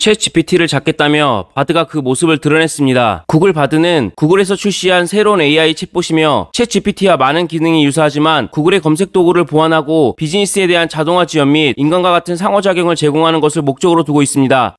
챗 GPT를 잡겠다며 바드가 그 모습을 드러냈습니다. 구글 바드는 구글에서 출시한 새로운 AI 챗봇이며 챗 GPT와 많은 기능이 유사하지만 구글의 검색 도구를 보완하고 비즈니스에 대한 자동화 지원 및 인간과 같은 상호작용을 제공하는 것을 목적으로 두고 있습니다.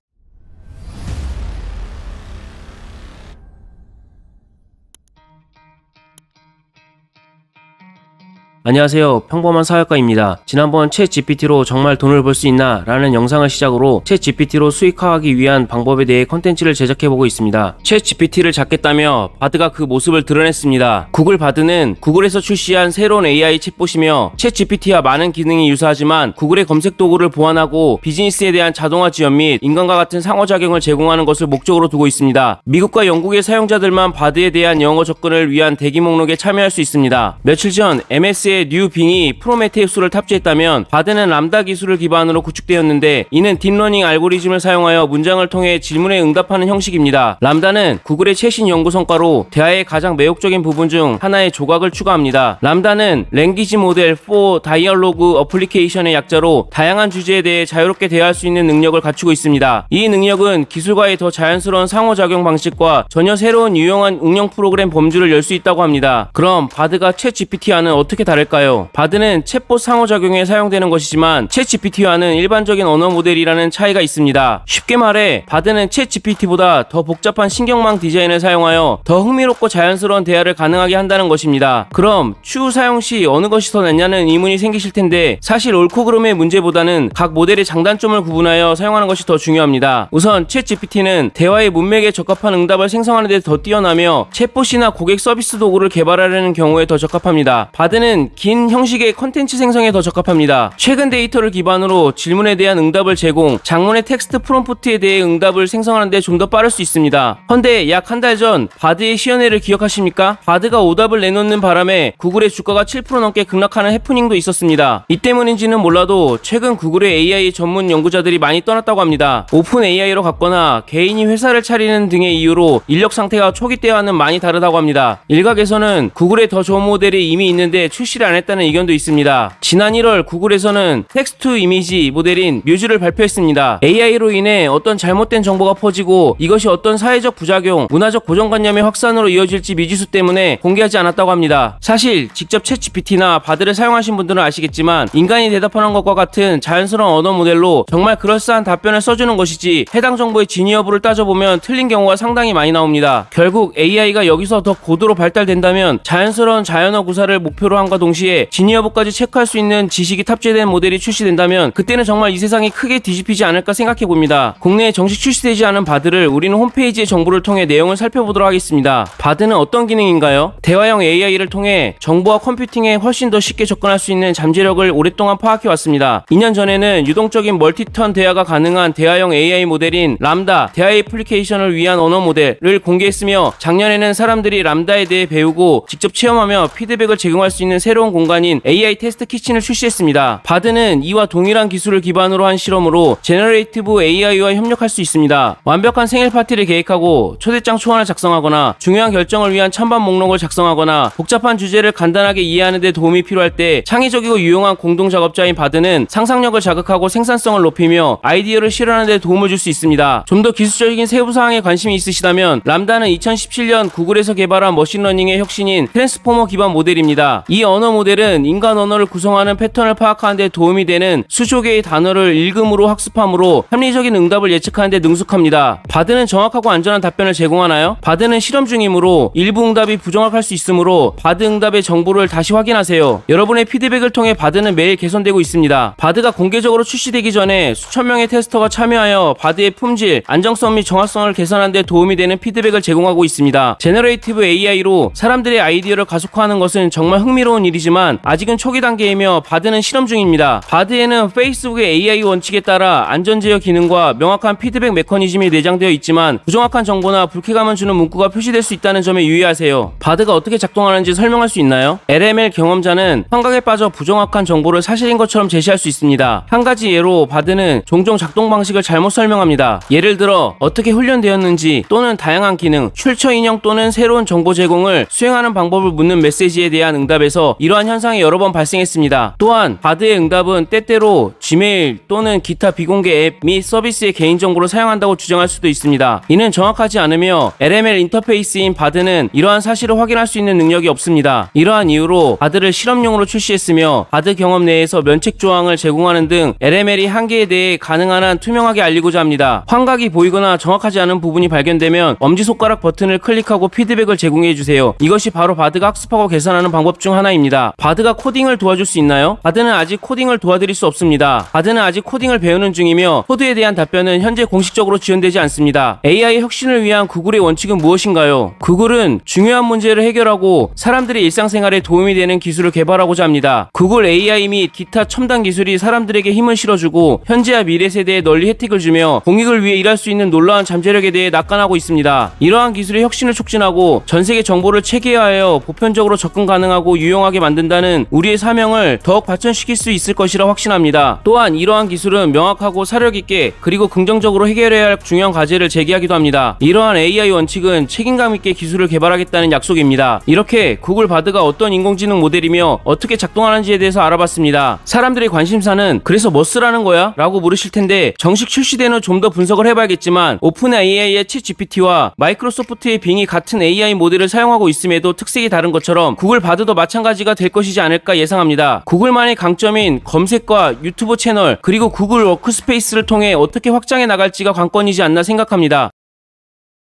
안녕하세요. 평범한 사회과입니다 지난번 채 GPT로 정말 돈을 벌 수 있나? 라는 영상을 시작으로 채 GPT로 수익화하기 위한 방법에 대해 컨텐츠를 제작해보고 있습니다. 채 GPT를 잡겠다며 바드가 그 모습을 드러냈습니다. 구글 바드는 구글에서 출시한 새로운 AI 챗봇이며 채 GPT와 많은 기능이 유사하지만 구글의 검색 도구를 보완하고 비즈니스에 대한 자동화 지원 및 인간과 같은 상호작용을 제공하는 것을 목적으로 두고 있습니다. 미국과 영국의 사용자들만 바드에 대한 영어 접근을 위한 대기 목록에 참여할 수 있습니다. 며칠 전 m s 의 뉴빙이 프로메테우스를 탑재했다면 바드는 람다 기술을 기반으로 구축되었는데 이는 딥러닝 알고리즘을 사용하여 문장을 통해 질문에 응답하는 형식입니다. 람다는 구글의 최신 연구 성과로 대화의 가장 매혹적인 부분 중 하나의 조각을 추가합니다. 람다는 랭귀지 모델 4 다이얼로그 어플리케이션의 약자로 다양한 주제에 대해 자유롭게 대화할 수 있는 능력을 갖추고 있습니다. 이 능력은 기술과의 더 자연스러운 상호작용 방식과 전혀 새로운 유용한 응용 프로그램 범주를 열 수 있다고 합니다. 그럼 바드가 채 GPT와는 어떻게 다를까요? 다를까요? 바드는 체봇 상호작용에 사용되는 것이지만 챗GPT와는 일반적인 언어 모델이라는 차이가 있습니다. 쉽게 말해 바드는 챗GPT보다 더 복잡한 신경망 디자인을 사용하여 더 흥미롭고 자연스러운 대화를 가능하게 한다는 것입니다. 그럼 추후 사용 시 어느 것이 더 낫냐는 의문이 생기실 텐데 사실 옳고 그름의 문제보다는 각 모델의 장단점을 구분하여 사용하는 것이 더 중요합니다. 우선 챗GPT는 대화의 문맥에 적합한 응답을 생성하는 데 더 뛰어나며 챗봇이나 고객 서비스 도구를 개발하려는 경우에 더 적합합니다. 바드는 긴 형식의 컨텐츠 생성에 더 적합합니다. 최근 데이터를 기반으로 질문에 대한 응답을 제공, 장문의 텍스트 프롬프트에 대해 응답을 생성하는데 좀 더 빠를 수 있습니다. 헌데 약 한 달 전 바드의 시연회를 기억하십니까? 바드가 오답을 내놓는 바람에 구글의 주가가 7% 넘게 급락하는 해프닝도 있었습니다. 이 때문인지는 몰라도 최근 구글의 AI 전문 연구자들이 많이 떠났다고 합니다. 오픈 AI로 갔거나 개인이 회사를 차리는 등의 이유로 인력 상태가 초기 때와는 많이 다르다고 합니다. 일각에서는 구글의 더 좋은 모델이 이미 있는데 출시 표시를 안 했다는 의견도 있습니다. 지난 1월 구글에서는 텍스트 이미지 모델인 뮤즈를 발표했습니다. AI로 인해 어떤 잘못된 정보가 퍼지고 이것이 어떤 사회적 부작용, 문화적 고정관념의 확산으로 이어질지 미지수 때문에 공개하지 않았다고 합니다. 사실 직접 챗GPT나 바드를 사용하신 분들은 아시겠지만 인간이 대답하는 것과 같은 자연스러운 언어 모델로 정말 그럴싸한 답변을 써주는 것이지 해당 정보의 진위 여부를 따져보면 틀린 경우가 상당히 많이 나옵니다. 결국 AI가 여기서 더 고도로 발달된다면 자연스러운 자연어 구사를 목표로 한과 동 동시에 진위 여부까지 체크할 수 있는 지식이 탑재된 모델이 출시된다면 그때는 정말 이 세상이 크게 뒤집히지 않을까 생각해 봅니다. 국내에 정식 출시되지 않은 바드를 우리는 홈페이지의 정보를 통해 내용을 살펴보도록 하겠습니다. 바드는 어떤 기능인가요? 대화형 AI를 통해 정보와 컴퓨팅에 훨씬 더 쉽게 접근할 수 있는 잠재력을 오랫동안 파악해 왔습니다. 2년 전에는 유동적인 멀티턴 대화가 가능한 대화형 AI 모델인 람다 대화 애플리케이션을 위한 언어 모델을 공개했으며 작년에는 사람들이 람다에 대해 배우고 직접 체험하며 피드백을 제공할 수 있는 새로운 새로운 공간인 AI 테스트 키친을 출시했습니다. 바드는 이와 동일한 기술을 기반으로 한 실험으로 제너레이티브 AI와 협력할 수 있습니다. 완벽한 생일 파티를 계획하고 초대장 초안을 작성하거나 중요한 결정을 위한 찬반 목록을 작성하거나 복잡한 주제를 간단하게 이해하는 데 도움이 필요할 때 창의적이고 유용한 공동 작업자인 바드는 상상력을 자극하고 생산성을 높이며 아이디어를 실현하는 데 도움을 줄 수 있습니다. 좀 더 기술적인 세부 사항에 관심이 있으시다면 람다는 2017년 구글에서 개발한 머신러닝의 혁신인 트랜스포머 기반 모델입니다. 이 언어 단어 모델은 인간 언어를 구성하는 패턴을 파악하는 데 도움이 되는 수조 개의 단어를 읽음으로 학습함으로 합리적인 응답을 예측하는 데 능숙합니다. 바드는 정확하고 안전한 답변을 제공하나요? 바드는 실험 중이므로 일부 응답이 부정확할 수 있으므로 바드 응답의 정보를 다시 확인하세요. 여러분의 피드백을 통해 바드는 매일 개선되고 있습니다. 바드가 공개적으로 출시되기 전에 수천 명의 테스터가 참여하여 바드의 품질, 안정성 및 정확성을 개선하는 데 도움이 되는 피드백을 제공하고 있습니다. 제너레이티브 AI로 사람들의 아이디어를 가속화하는 것은 정말 흥미로운 일이 영역이지만 아직은 초기 단계이며 바드는 실험 중입니다. 바드에는 페이스북의 AI 원칙에 따라 안전제어 기능과 명확한 피드백 메커니즘이 내장되어 있지만 부정확한 정보나 불쾌감을 주는 문구가 표시될 수 있다는 점에 유의하세요. 바드가 어떻게 작동하는지 설명할 수 있나요? LML 경험자는 환각에 빠져 부정확한 정보를 사실인 것처럼 제시할 수 있습니다. 한 가지 예로 바드는 종종 작동 방식을 잘못 설명합니다. 예를 들어 어떻게 훈련되었는지 또는 다양한 기능, 출처 인형 또는 새로운 정보 제공을 수행하는 방법을 묻는 메시지에 대한 응답에서 이 이러한 현상이 여러 번 발생했습니다. 또한 바드의 응답은 때때로 지메일 또는 기타 비공개 앱 및 서비스의 개인정보로 사용한다고 주장할 수도 있습니다. 이는 정확하지 않으며 LML 인터페이스인 바드는 이러한 사실을 확인할 수 있는 능력이 없습니다. 이러한 이유로 바드를 실험용으로 출시했으며 바드 경험 내에서 면책 조항을 제공하는 등 LML이 한계에 대해 가능한 한 투명하게 알리고자 합니다. 환각이 보이거나 정확하지 않은 부분이 발견되면 엄지손가락 버튼을 클릭하고 피드백을 제공해주세요. 이것이 바로 바드가 학습하고 계산하는 방법 중 하나입니다. 있습니다. 바드가 코딩을 도와줄 수 있나요? 바드는 아직 코딩을 도와드릴 수 없습니다. 바드는 아직 코딩을 배우는 중이며 코드에 대한 답변은 현재 공식적으로 지원되지 않습니다. AI 혁신을 위한 구글의 원칙은 무엇인가요? 구글은 중요한 문제를 해결하고 사람들의 일상생활에 도움이 되는 기술을 개발하고자 합니다. 구글 AI 및 기타 첨단 기술이 사람들에게 힘을 실어주고 현재와 미래 세대에 널리 혜택을 주며 공익을 위해 일할 수 있는 놀라운 잠재력에 대해 낙관하고 있습니다. 이러한 기술의 혁신을 촉진하고 전 세계 정보를 체계화하여 보편적으로 접근 가능하고 유용하게 행복하게 만든다는 우리의 사명을 더욱 발전시킬 수 있을 것이라 확신합니다. 또한 이러한 기술은 명확하고 사력 있게 그리고 긍정적으로 해결해야 할 중요한 과제를 제기하기도 합니다. 이러한 AI 원칙은 책임감 있게 기술을 개발하겠다는 약속입니다. 이렇게 구글 바드가 어떤 인공지능 모델이며 어떻게 작동하는지에 대해서 알아봤습니다. 사람들의 관심사는 그래서 뭐 쓰라는 거야? 라고 물으실 텐데 정식 출시된 후좀더 분석을 해봐야겠지만 오픈 AI의 치 GPT와 마이크로소프트의 빙이 같은 AI 모델을 사용하고 있음에도 특색이 다른 것처럼 구글 바드도 마찬가지가 이슈가 될 것이지 않을까 예상합니다. 구글만의 강점인 검색과 유튜브 채널 그리고 구글 워크스페이스를 통해 어떻게 확장해 나갈지가 관건이지 않나 생각합니다.